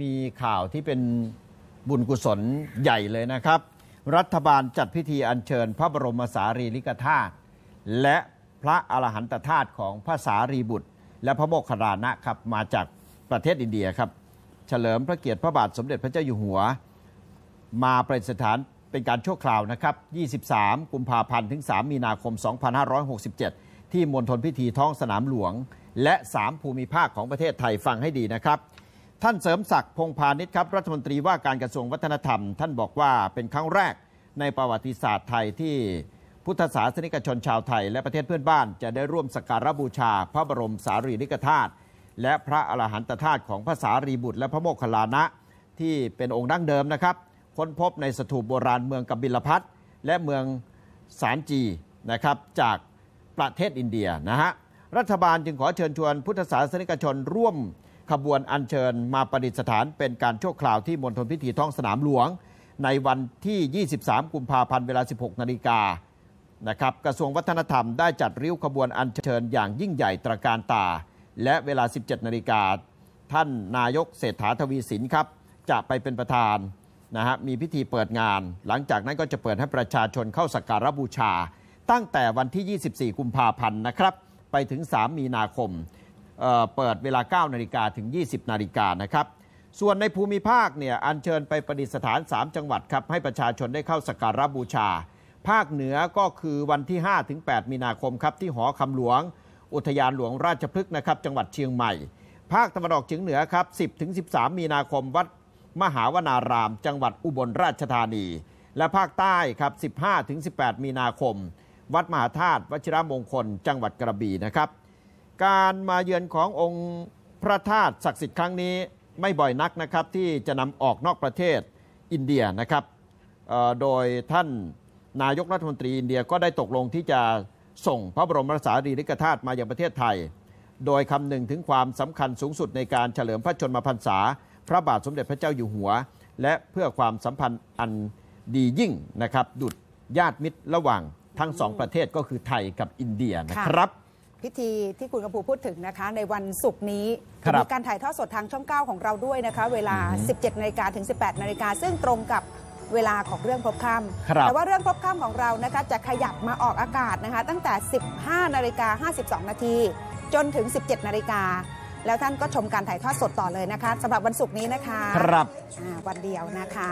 มีข่าวที่เป็นบุญกุศลใหญ่เลยนะครับ รัฐบาลจัดพิธีอัญเชิญพระบรมสารีริกธาตุและพระอรหันตธาตุของพระสารีบุตร และพระโมคคัลลานะครับ มาจากประเทศอินเดียครับ เฉลิมพระเกียรติพระบาทสมเด็จพระเจ้าอยู่หัว มาประดิษฐานเป็นการชั่วคราวนะครับ 23 กุมภาพันธ์ถึง 3 มีนาคม 2567 ที่มณฑลพิธีท้องสนามหลวง และ3ภูมิภาคของประเทศไทยฟังให้ดีนะครับท่านเสริมศักดิ์พงพาณิชย์ครับรัฐมนตรีว่าการกระทรวงวัฒนธรรม ท่านบอกว่าเป็นครั้งแรกในประวัติศาสตร์ไทยที่พุทธศาสนิกชนชาวไทยและประเทศเพื่อนบ้าน จะได้ร่วมสักการบูชา พระบรมสารีริกธาตุและพระอรหันตธาตุของพระสารีบุตร และพระโมคคัลลานะที่เป็นองค์ดั้งเดิมนะครับ ค้นพบในสถูปโบราณเมืองกบิลพัทและเมืองสารจีนะครับจากประเทศอินเดียนะฮะรัฐบาลจึงขอเชิญชวน พุทธศาสนิกชนร่วมขบวนอัญเชิญมาประดิษฐานเป็นการโชคคราวที่มณฑลพิธีท้องสนามหลวง ในวันที่ 23 กุมภาพันธ์เวลา 16 นาฬิกานะครับ กระทรวงวัฒนธรรมได้จัดริ้วขบวนอัญเชิญอย่างยิ่งใหญ่ตระการตา และเวลา 17 นาฬิกาท่านนายกเศรษฐาทวีสินครับ จะไปเป็นประธานนะฮะมีพิธีเปิดงาน หลังจากนั้นก็จะเปิดให้ประชาชนเข้าสักการะบูชา ตั้งแต่วันที่ 24 กุมภาพันธ์นะครับไปถึง 3 มีนาคมเปิดเวลา 9 นาฬิกาถึง 20 นาฬิกานะครับ ส่วนในภูมิภาคเนี่ยอัญเชิญไปประดิษฐาน 3 จังหวัดครับให้ประชาชนได้เข้าสักการะบูชา ภาคเหนือก็คือวันที่ 5 ถึง 8 มีนาคมครับ ที่หอคำหลวงอุทยานหลวงราชพฤกษ์นะครับ จังหวัดเชียงใหม่ ภาคตะวันออกเฉียงเหนือครับ 10 ถึง 13 มีนาคม วัดมหาวนาราม จังหวัดอุบลราชธานี และภาคใต้ครับ 15ถึง18 มีนาคม วัดมหาธาตุวชิรมงคล จังหวัดกระบี่นะครับการมาเยือนขององค์พระธาตุศักดิ์สิทธิ์ครั้งนี้ ไม่บ่อยนักนะครับที่จะนำออกนอกประเทศอินเดียนะครับ โดยท่านนายกรัฐมนตรีอินเดียก็ได้ตกลงที่จะส่งพระบรมราารีริกธาตุมาอย่างประเทศไทย โดยคำหนึ่ง ถึงความสำคัญสูงสุดในการเฉลิมพระชนมพรรษา พระบาทสมเด็จพระเจ้าอยู่หัว และเพื่อความสัมพันธ์อันดียิ่งนะครับ ดุดญาติมิตรระหว่างทั้งสองประเทศก็คือไทยกับอินเดียนะครับพิธีที่คุณกระพูพูดถึงนะคะในวันศุกร์นี้จะมีการถ่ายทอดสดทางช่อง 9 ของเราด้วยนะคะ เวลา 17นาฬิกาถึง 18 นาฬิกาซึ่งตรงกับเวลาของเรื่องพบค่ำคแต่ว่าเรื่องพบค่ำของเรานะคะ จะขยับมาออกอากาศนะคะ ตั้งแต่ 15 นาฬิกา 52 นาทีจนถึง 17 นาฬิกาแล้วท่าน ก็ชมการถ่ายทอดสดต่อเลยนะคะสำหรับวันศุกร์นี้นะคะครับวันเดียวนะคะ